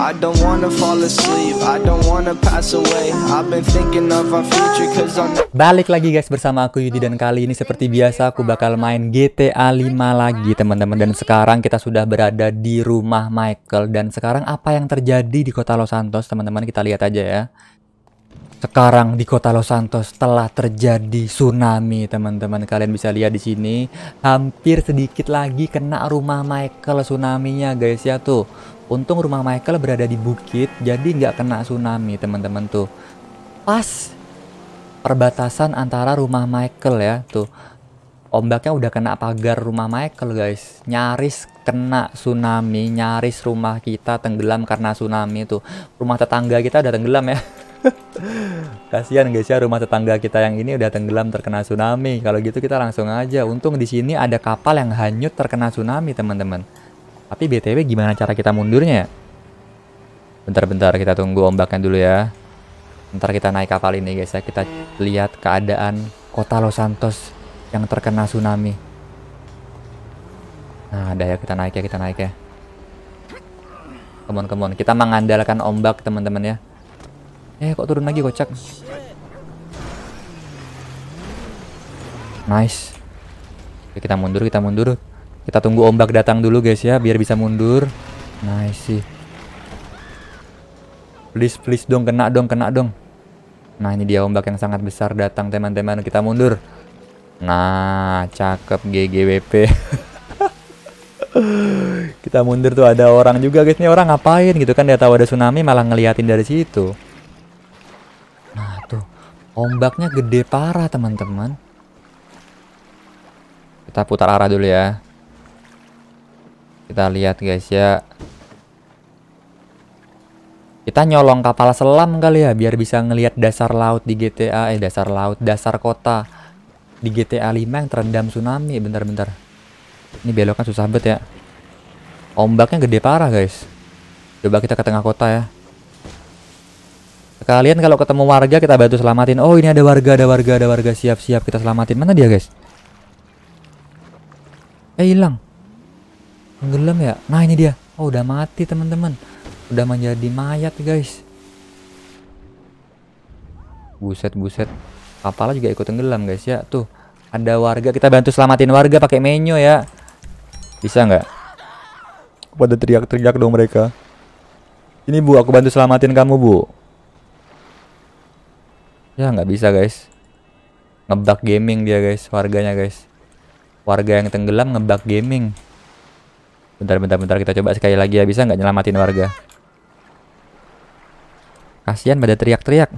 I don't wanna fall asleep, I don't wanna pass away. I've been thinking of our future cause I'm Balik lagi guys bersama aku Yudi dan kali ini seperti biasa aku bakal main GTA 5 lagi teman-teman dan sekarang kita sudah berada di rumah Michael dan sekarang apa yang terjadi di kota Los Santos teman-teman kita lihat aja ya. Sekarang di kota Los Santos telah terjadi tsunami, teman-teman. Kalian bisa lihat di sini, hampir sedikit lagi kena rumah Michael tsunaminya, guys ya tuh. Untung rumah Michael berada di bukit, jadi nggak kena tsunami teman-teman tuh. Pas perbatasan antara rumah Michael ya tuh. Ombaknya udah kena pagar rumah Michael guys. Nyaris kena tsunami, nyaris rumah kita tenggelam karena tsunami tuh. Rumah tetangga kita udah tenggelam ya. Kasihan guys ya rumah tetangga kita yang ini udah tenggelam terkena tsunami. Kalau gitu kita langsung aja. Untung di sini ada kapal yang hanyut terkena tsunami teman-teman. Tapi BTW gimana cara kita mundurnya? Ya? Bentar-bentar kita tunggu ombaknya dulu ya. Ntar kita naik kapal ini guys ya. Kita lihat keadaan kota Los Santos yang terkena tsunami. Nah ada ya kita naik ya kita naik ya. Kemon kemon kita mengandalkan ombak teman-teman ya. Eh kok turun lagi kocak. Nice. Oke, kita mundur kita mundur. Kita tunggu ombak datang dulu guys ya biar bisa mundur. Nice sih. Please please dong kena dong kena dong. Nah ini dia ombak yang sangat besar datang teman-teman kita mundur. Nah cakep GGWP. kita mundur tuh ada orang juga guys Ini orang ngapain gitu kan dia tahu ada tsunami malah ngeliatin dari situ. Nah tuh ombaknya gede parah teman-teman. Kita putar arah dulu ya kita lihat guys ya kita nyolong kapal selam kali ya biar bisa ngelihat dasar laut di GTA eh dasar laut dasar kota di GTA 5 yang terendam tsunami bentar-bentar ini belokan susah banget ya ombaknya gede parah guys coba kita ke tengah kota ya kalian kalau ketemu warga kita bantu selamatin oh ini ada warga ada warga ada warga siap-siap kita selamatin mana dia guys eh hilang Tenggelam ya? Nah ini dia. Oh udah mati teman-teman. Udah menjadi mayat guys. Buset buset. Kapalnya juga ikut tenggelam guys ya. Tuh ada warga. Kita bantu selamatin warga pakai menyo ya. Bisa nggak? Pada teriak-teriak dong mereka. Ini bu, aku bantu selamatin kamu bu. Ya nggak bisa guys. ngebak gaming dia guys, warganya guys. Warga yang tenggelam ngebak gaming. Bentar, bentar, bentar. Kita coba sekali lagi ya. Bisa nggak nyelamatin warga? Kasian pada teriak-teriak.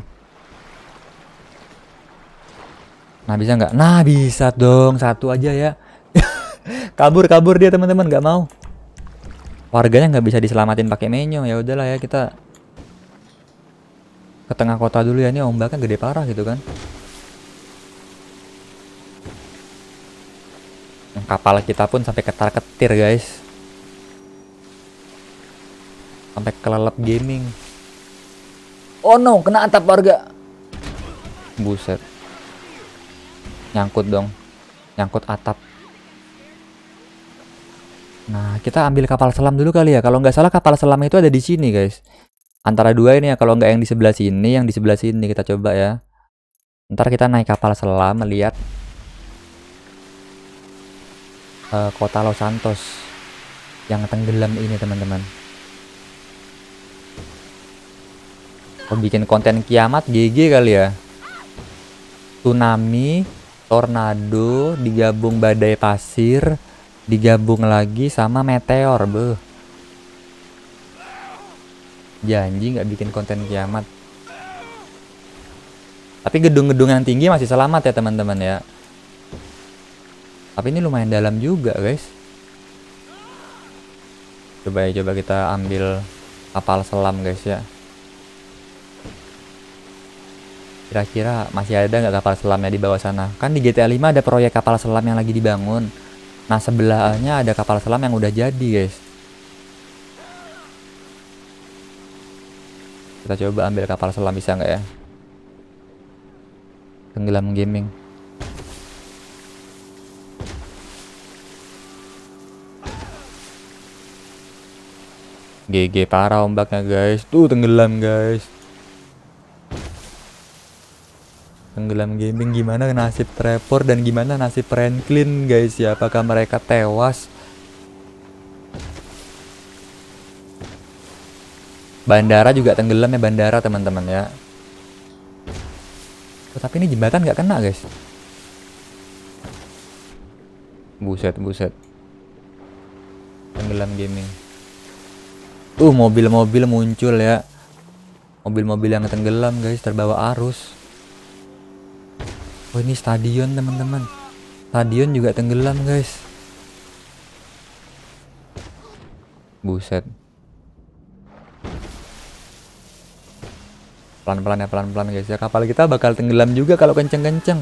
Nah, bisa nggak? Nah, bisa dong. Satu aja ya. kabur, kabur dia teman-teman. Nggak mau. Warganya nggak bisa diselamatin pakai menu, Ya udahlah ya kita ke tengah kota dulu ya ini ombaknya gede parah gitu kan kapal kita pun sampai ketar ketir guys sampai kelelep gaming oh no kena atap warga buset nyangkut dong nyangkut atap nah kita ambil kapal selam dulu kali ya kalau nggak salah kapal selam itu ada di sini guys antara dua ini ya kalau nggak yang di sebelah sini yang di sebelah sini kita coba ya ntar kita naik kapal selam melihat uh, eh, kota Los Santos yang tenggelam ini teman-teman Oh, bikin konten kiamat GG kali ya. Tsunami, tornado, digabung badai pasir, digabung lagi sama meteor, beuh. Janji nggak bikin konten kiamat. Tapi gedung-gedung yang tinggi masih selamat ya teman-teman ya. Tapi ini lumayan dalam juga guys. Coba ya coba kita ambil kapal selam guys ya. Kira-kira masih ada nggak kapal selamnya di bawah sana? Kan di GTA 5 ada proyek kapal selam yang lagi dibangun. Nah sebelahnya ada kapal selam yang udah jadi guys. Kita coba ambil kapal selam bisa nggak ya? Tenggelam gaming. GG parah ombaknya guys. Tuh tenggelam guys. Tenggelam Gaming gimana nasib Trevor dan gimana nasib Franklin guys ya apakah mereka tewas Bandara juga tenggelam ya bandara teman-teman ya oh, tapi ini jembatan nggak kena guys Buset buset Tenggelam Gaming Uh mobil-mobil muncul ya Mobil-mobil yang tenggelam guys terbawa arus oh ini stadion teman-teman stadion juga tenggelam guys buset pelan-pelan ya pelan-pelan guys ya kapal kita bakal tenggelam juga kalau kenceng-kenceng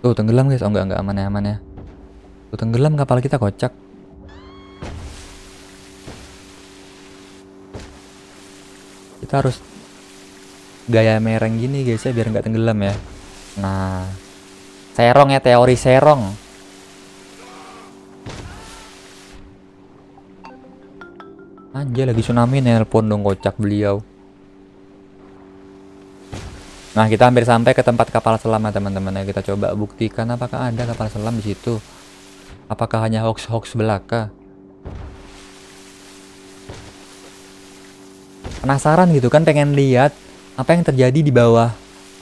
tuh tenggelam guys oh enggak enggak aman ya aman ya tuh tenggelam kapal kita kocak kita harus gaya mereng gini guys ya biar nggak tenggelam ya nah serong ya teori serong anjay lagi tsunami nelpon dong kocak beliau nah kita hampir sampai ke tempat kapal selam ya teman-teman ya kita coba buktikan apakah ada kapal selam di situ apakah hanya hoax-hoax belaka penasaran gitu kan pengen lihat apa yang terjadi di bawah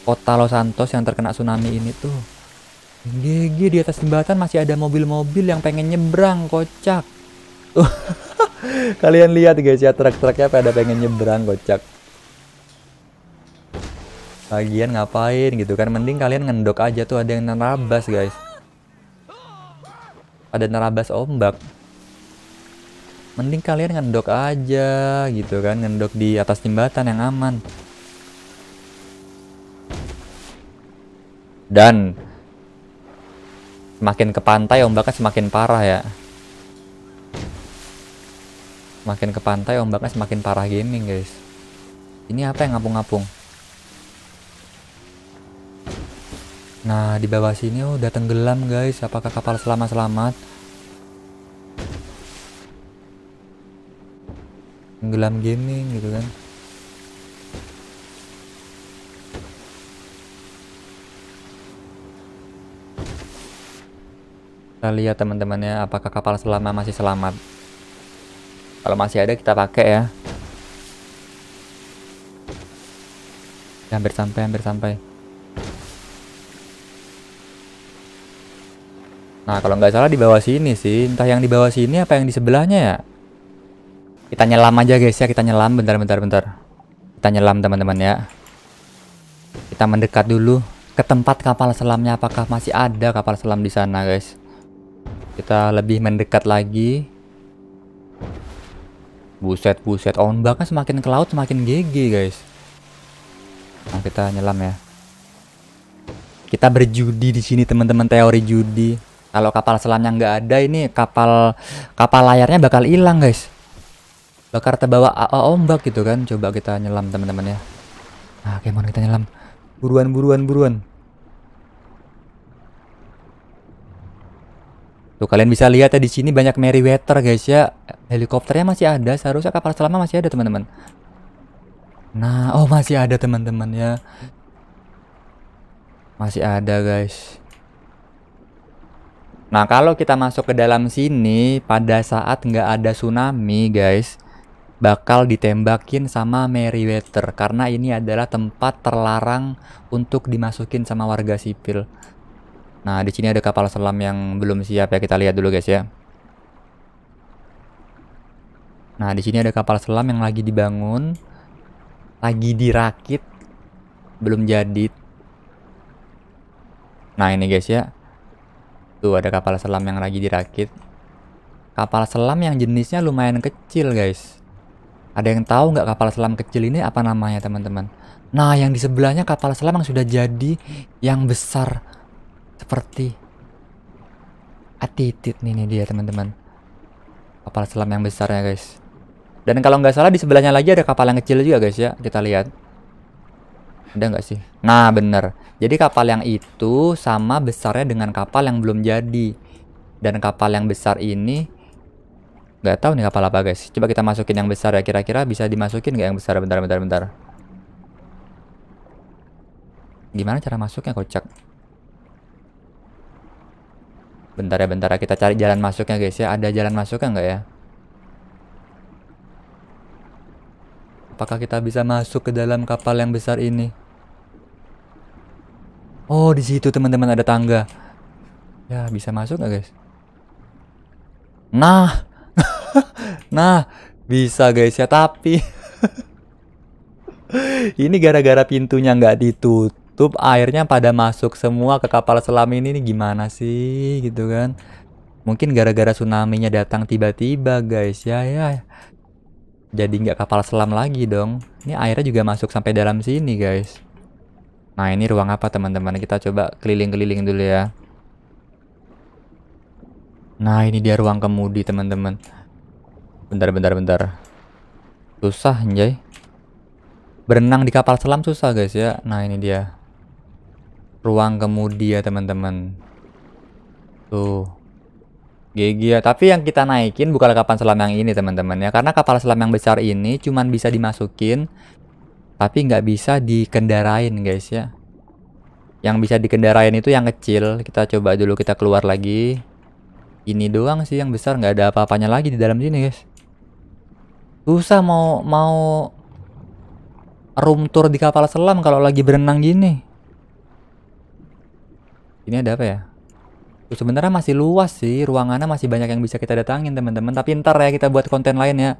kota Los Santos yang terkena tsunami ini tuh GG di atas jembatan masih ada mobil-mobil yang pengen nyebrang kocak tuh kalian lihat guys ya truk-truknya pada pengen nyebrang kocak Bagian ngapain gitu kan mending kalian ngendok aja tuh ada yang nerabas guys ada nerabas ombak mending kalian ngendok aja gitu kan ngendok di atas jembatan yang aman dan semakin ke pantai ombaknya semakin parah ya makin ke pantai ombaknya semakin parah gaming guys ini apa yang ngapung-ngapung nah di bawah sini oh, udah tenggelam guys apakah kapal selamat-selamat tenggelam gaming gitu kan kita lihat teman-temannya apakah kapal selama masih selamat kalau masih ada kita pakai ya. ya hampir sampai hampir sampai nah kalau nggak salah di bawah sini sih entah yang di bawah sini apa yang di sebelahnya ya kita nyelam aja guys ya, kita nyelam bentar bentar bentar. Kita nyelam teman-teman ya. Kita mendekat dulu ke tempat kapal selamnya apakah masih ada kapal selam di sana guys. Kita lebih mendekat lagi. Buset buset ombaknya kan semakin ke laut semakin gg guys. Nah, kita nyelam ya. Kita berjudi di sini teman-teman teori judi. Kalau kapal selamnya nggak ada ini kapal kapal layarnya bakal hilang guys bakar terbawa ombak gitu kan coba kita nyelam teman-teman ya nah oke mau kita nyelam buruan buruan buruan Tuh kalian bisa lihat ya di sini banyak Meriwether guys ya. Helikopternya masih ada, seharusnya kapal selama masih ada teman-teman. Nah, oh masih ada teman-teman ya. Masih ada guys. Nah kalau kita masuk ke dalam sini pada saat nggak ada tsunami guys, bakal ditembakin sama Meriwether karena ini adalah tempat terlarang untuk dimasukin sama warga sipil. Nah, di sini ada kapal selam yang belum siap ya, kita lihat dulu guys ya. Nah, di sini ada kapal selam yang lagi dibangun, lagi dirakit, belum jadi. Nah, ini guys ya. Tuh ada kapal selam yang lagi dirakit. Kapal selam yang jenisnya lumayan kecil, guys ada yang tahu nggak kapal selam kecil ini apa namanya teman-teman? Nah yang di sebelahnya kapal selam yang sudah jadi yang besar seperti atitit nih, nih dia teman-teman. Kapal selam yang besar ya guys. Dan kalau nggak salah di sebelahnya lagi ada kapal yang kecil juga guys ya. Kita lihat. Ada nggak sih? Nah bener. Jadi kapal yang itu sama besarnya dengan kapal yang belum jadi. Dan kapal yang besar ini Gak tahu nih kapal apa guys. Coba kita masukin yang besar ya. Kira-kira bisa dimasukin nggak yang besar? Bentar, bentar, bentar. Gimana cara masuknya kocak? Bentar ya, bentar ya. Kita cari jalan masuknya guys ya. Ada jalan masuknya nggak ya? Apakah kita bisa masuk ke dalam kapal yang besar ini? Oh, di situ teman-teman ada tangga. Ya, bisa masuk nggak guys? Nah, nah, bisa guys ya, tapi ini gara-gara pintunya nggak ditutup, airnya pada masuk semua ke kapal selam ini nih gimana sih gitu kan. Mungkin gara-gara tsunami-nya datang tiba-tiba guys ya ya. Jadi nggak kapal selam lagi dong. Ini airnya juga masuk sampai dalam sini guys. Nah ini ruang apa teman-teman? Kita coba keliling-keliling dulu ya. Nah ini dia ruang kemudi teman-teman bentar bentar bentar susah anjay berenang di kapal selam susah guys ya nah ini dia ruang kemudi ya teman-teman tuh GG ya tapi yang kita naikin bukan kapal selam yang ini teman-teman ya karena kapal selam yang besar ini cuman bisa dimasukin tapi nggak bisa dikendarain guys ya yang bisa dikendarain itu yang kecil kita coba dulu kita keluar lagi ini doang sih yang besar nggak ada apa-apanya lagi di dalam sini guys susah mau mau room tour di kapal selam kalau lagi berenang gini ini ada apa ya Tuh, sebenarnya masih luas sih ruangannya masih banyak yang bisa kita datangin teman-teman tapi ntar ya kita buat konten lain ya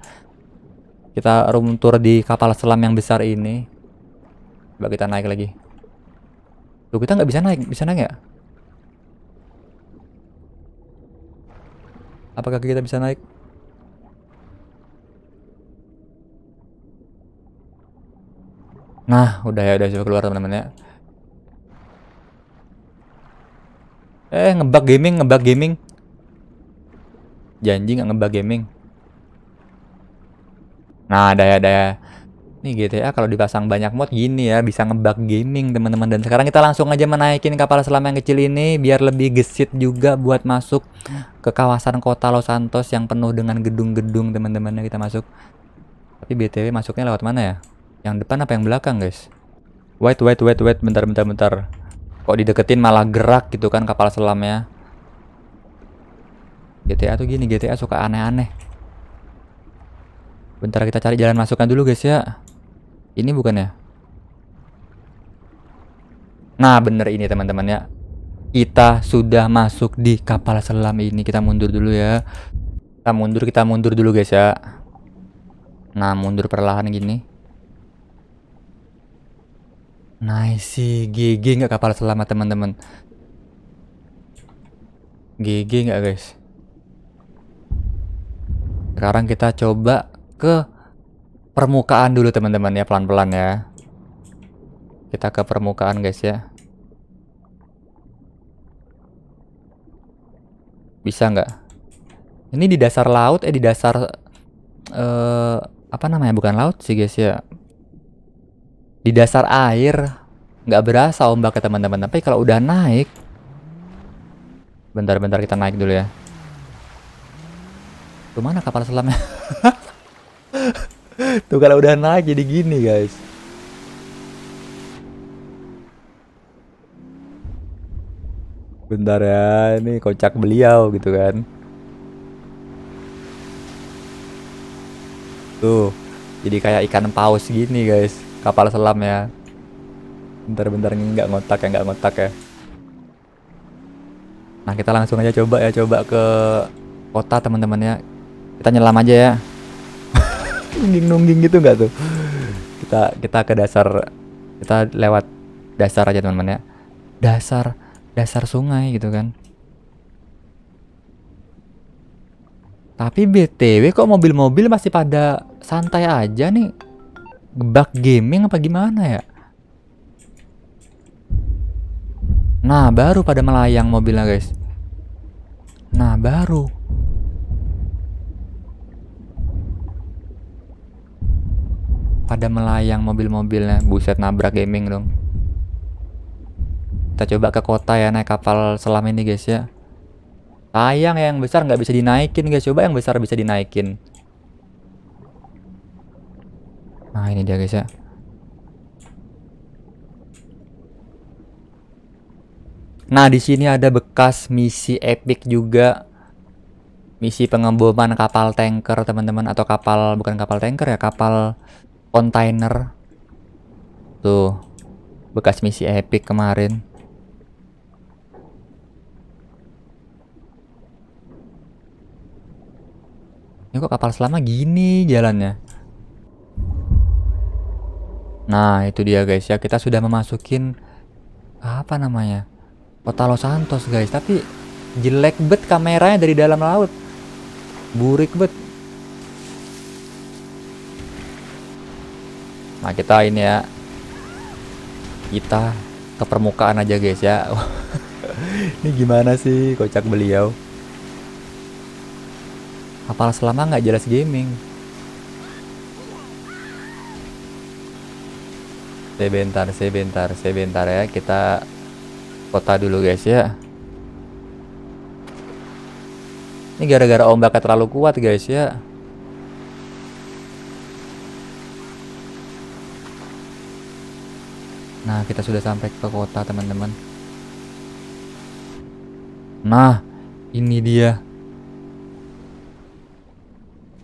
kita room tour di kapal selam yang besar ini coba kita naik lagi Tuh kita nggak bisa naik bisa naik ya apakah kita bisa naik Nah, udah ya, udah coba keluar teman-teman ya. Eh, ngebug gaming, ngebug gaming. Janji nggak ngebug gaming. Nah, ada ya, ada ya. ini GTA kalau dipasang banyak mod gini ya, bisa ngebug gaming teman-teman. Dan sekarang kita langsung aja menaikin kapal selam yang kecil ini biar lebih gesit juga buat masuk ke kawasan kota Los Santos yang penuh dengan gedung-gedung teman-teman. Ya, kita masuk. Tapi BTW masuknya lewat mana ya? Yang depan apa yang belakang, guys? Wait, wait, wait, wait. Bentar, bentar, bentar. Kok dideketin malah gerak gitu kan kapal selamnya. GTA tuh gini, GTA suka aneh-aneh. Bentar kita cari jalan masukan dulu, guys ya. Ini bukan ya? Nah, bener ini teman-teman ya. Kita sudah masuk di kapal selam ini. Kita mundur dulu ya. Kita mundur, kita mundur dulu guys ya. Nah, mundur perlahan gini. Nice, GG nggak kapal selamat teman-teman. GG nggak guys. Sekarang kita coba ke permukaan dulu teman-teman ya pelan-pelan ya. Kita ke permukaan guys ya. Bisa nggak? Ini di dasar laut eh di dasar eh, apa namanya bukan laut sih guys ya di dasar air nggak berasa ombak ke teman-teman tapi kalau udah naik bentar-bentar kita naik dulu ya kemana kapal selamnya tuh kalau udah naik jadi gini guys bentar ya ini kocak beliau gitu kan tuh jadi kayak ikan paus gini guys kapal selam ya bentar-bentar nggak ngotak ya nggak ngotak ya nah kita langsung aja coba ya coba ke kota teman-teman ya kita nyelam aja ya nungging nungging gitu nggak tuh kita kita ke dasar kita lewat dasar aja teman-teman ya dasar dasar sungai gitu kan tapi btw kok mobil-mobil masih pada santai aja nih bug gaming apa gimana ya? Nah, baru pada melayang mobilnya, guys. Nah, baru. Pada melayang mobil-mobilnya. Buset, nabrak gaming dong. Kita coba ke kota ya, naik kapal selam ini, guys ya. Sayang yang besar nggak bisa dinaikin, guys. Coba yang besar bisa dinaikin nah ini dia guys ya nah di sini ada bekas misi epic juga misi pengeboman kapal tanker teman-teman atau kapal bukan kapal tanker ya kapal kontainer tuh bekas misi epic kemarin ini kok kapal selama gini jalannya Nah itu dia guys ya kita sudah memasukin apa namanya kota Los Santos guys tapi jelek bet kameranya dari dalam laut burik bet nah kita ini ya kita ke permukaan aja guys ya ini gimana sih kocak beliau Apalagi selama nggak jelas gaming sebentar sebentar sebentar ya kita kota dulu guys ya ini gara-gara ombaknya terlalu kuat guys ya Nah, kita sudah sampai ke kota, teman-teman. Nah, ini dia.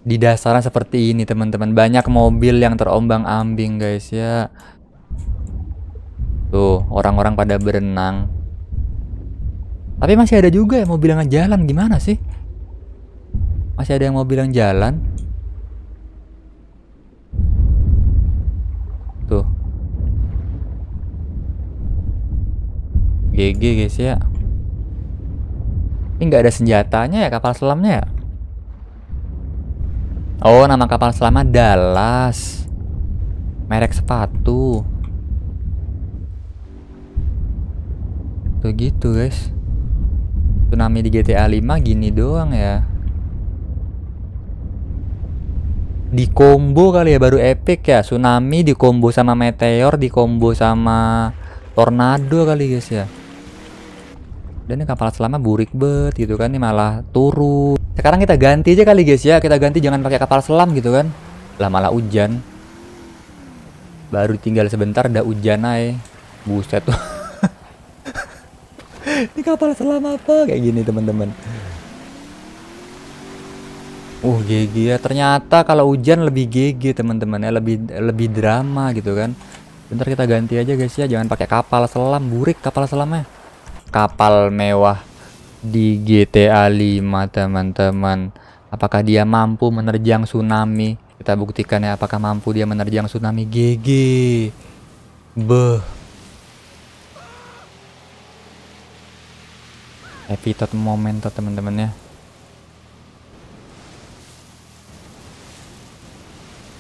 Di dasarnya seperti ini, teman-teman. Banyak mobil yang terombang-ambing, guys ya. Tuh, orang-orang pada berenang. Tapi masih ada juga yang mau bilang jalan, gimana sih? Masih ada yang mau bilang jalan? Tuh. GG guys ya. Ini nggak ada senjatanya ya kapal selamnya ya? Oh, nama kapal selamnya Dallas. Merek sepatu. Tuh gitu guys Tsunami di GTA 5 gini doang ya Di combo kali ya baru epic ya Tsunami di combo sama meteor Di combo sama tornado kali guys ya dan ini kapal selamnya burik bet gitu kan ini malah turun sekarang kita ganti aja kali guys ya kita ganti jangan pakai kapal selam gitu kan lah malah hujan baru tinggal sebentar udah hujan aja buset tuh ini kapal selam apa kayak gini teman-teman uh GG ya ternyata kalau hujan lebih GG teman-teman ya lebih lebih drama gitu kan bentar kita ganti aja guys ya jangan pakai kapal selam burik kapal selamnya kapal mewah di GTA 5 teman-teman apakah dia mampu menerjang tsunami kita buktikan ya apakah mampu dia menerjang tsunami GG beh happy tot moment tot teman-teman ya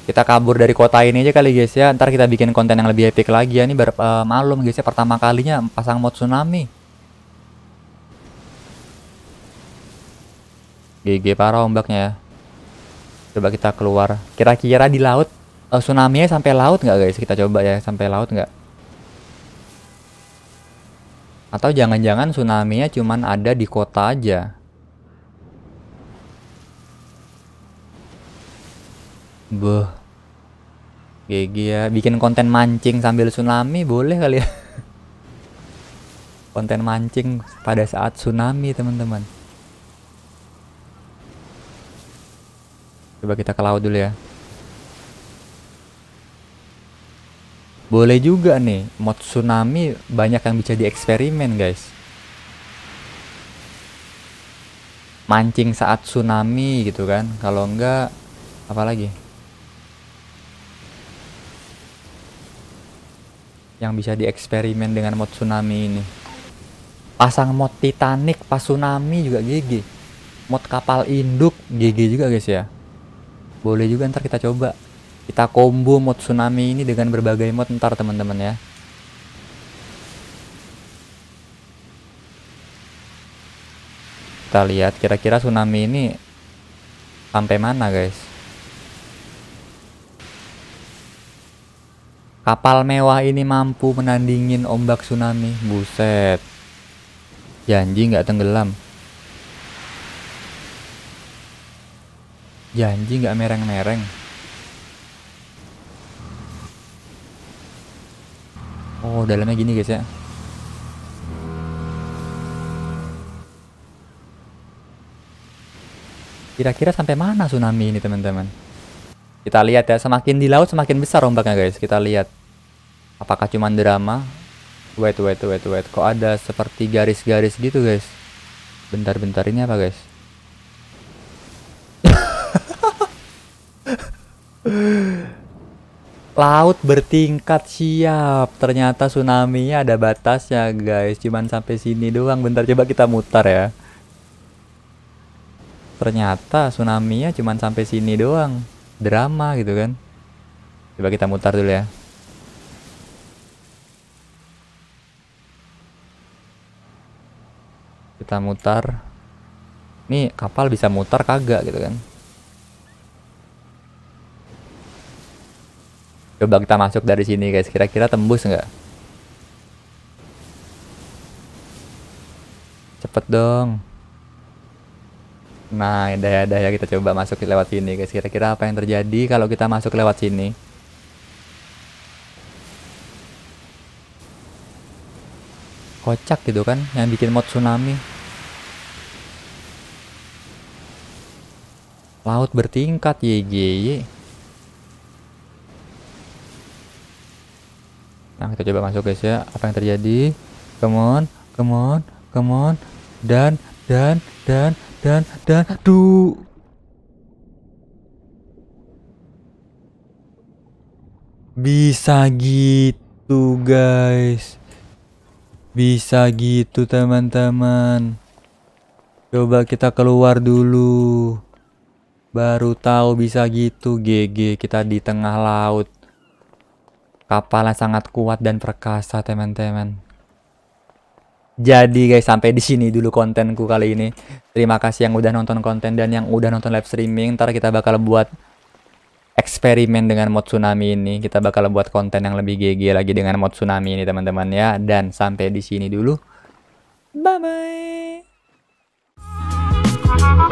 kita kabur dari kota ini aja kali guys ya ntar kita bikin konten yang lebih epic lagi ya ini ber uh, eh, malum guys ya pertama kalinya pasang mod tsunami GG parah ombaknya ya coba kita keluar kira-kira di laut uh, eh, tsunami sampai laut nggak guys kita coba ya sampai laut nggak atau jangan-jangan tsunami-nya cuma ada di kota aja. Beuh. GG ya, bikin konten mancing sambil tsunami boleh kali ya. konten mancing pada saat tsunami, teman-teman. Coba kita ke laut dulu ya. boleh juga nih mod tsunami banyak yang bisa dieksperimen guys mancing saat tsunami gitu kan kalau enggak apa lagi? yang bisa dieksperimen dengan mod tsunami ini pasang mod Titanic pas tsunami juga gigi mod kapal induk gigi juga guys ya boleh juga ntar kita coba kita combo mod tsunami ini dengan berbagai mod ntar teman-teman ya. Kita lihat kira-kira tsunami ini sampai mana guys. Kapal mewah ini mampu menandingin ombak tsunami. Buset. Janji nggak tenggelam. Janji nggak mereng-mereng. oh dalamnya gini guys ya kira-kira sampai mana tsunami ini teman-teman kita lihat ya semakin di laut semakin besar ombaknya guys kita lihat apakah cuma drama wait wait wait wait kok ada seperti garis-garis gitu guys bentar-bentar ini apa guys Laut bertingkat siap. Ternyata tsunami ada batasnya, guys. Cuman sampai sini doang. Bentar coba kita mutar ya. Ternyata tsunami ya cuman sampai sini doang. Drama gitu kan. Coba kita mutar dulu ya. Kita mutar. Nih, kapal bisa mutar kagak gitu kan. Coba kita masuk dari sini guys. Kira-kira tembus nggak? Cepet dong. Nah, daya-daya kita coba masuk lewat sini guys. Kira-kira apa yang terjadi kalau kita masuk lewat sini? Kocak gitu kan yang bikin mod tsunami. Laut bertingkat ye. sekarang kita coba masuk guys ya apa yang terjadi come on come on come on dan dan dan dan dan du bisa gitu guys bisa gitu teman-teman coba kita keluar dulu baru tahu bisa gitu GG kita di tengah laut kapal yang sangat kuat dan perkasa, teman-teman. Jadi guys, sampai di sini dulu kontenku kali ini. Terima kasih yang udah nonton konten dan yang udah nonton live streaming. Ntar kita bakal buat eksperimen dengan mod tsunami ini. Kita bakal buat konten yang lebih GG lagi dengan mod tsunami ini, teman-teman ya. Dan sampai di sini dulu. Bye-bye.